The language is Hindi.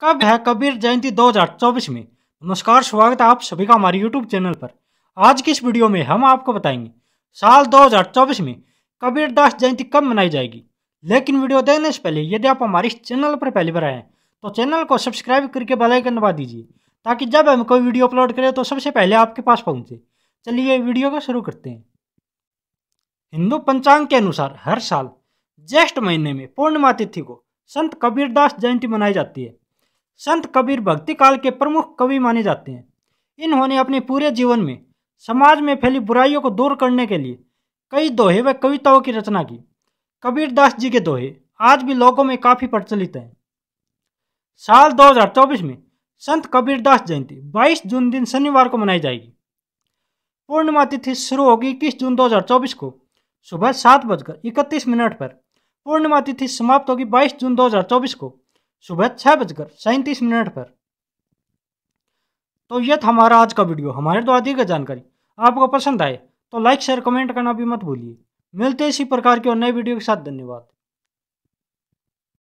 कब है कबीर जयंती 2024 में नमस्कार स्वागत है आप सभी का हमारे YouTube चैनल पर आज की इस वीडियो में हम आपको बताएंगे साल 2024 में कबीर दास जयंती कब मनाई जाएगी लेकिन वीडियो देखने से पहले यदि आप हमारे चैनल पर पहली बार आए हैं तो चैनल को सब्सक्राइब करके बेलाइकन दबा दीजिए ताकि जब हम कोई वीडियो अपलोड करें तो सबसे पहले आपके पास पहुँचे चलिए वीडियो को शुरू करते हैं हिंदू पंचांग के अनुसार हर साल ज्येष्ठ महीने में पूर्णिमा तिथि को संत कबीरदास जयंती मनाई जाती है संत कबीर भक्ति काल के प्रमुख कवि माने जाते हैं इन्होंने अपने पूरे जीवन में समाज में फैली बुराइयों को दूर करने के लिए कई दोहे व कविताओं की रचना की कबीरदास जी के दोहे आज भी लोगों में काफ़ी प्रचलित हैं साल 2024 में संत कबीरदास जयंती 22 जून दिन शनिवार को मनाई जाएगी पूर्णिमा तिथि शुरू होगी इक्कीस जून 2024 को सुबह सात बजकर इकतीस मिनट पर पूर्णिमा तिथि समाप्त होगी 22 जून 2024 को सुबह छः बजकर सैंतीस मिनट पर तो यह था हमारा आज का वीडियो हमारे द्वारा दी गई जानकारी आपको पसंद आए तो लाइक शेयर कमेंट करना भी मत भूलिए मिलते इसी प्रकार के और नए वीडियो के साथ धन्यवाद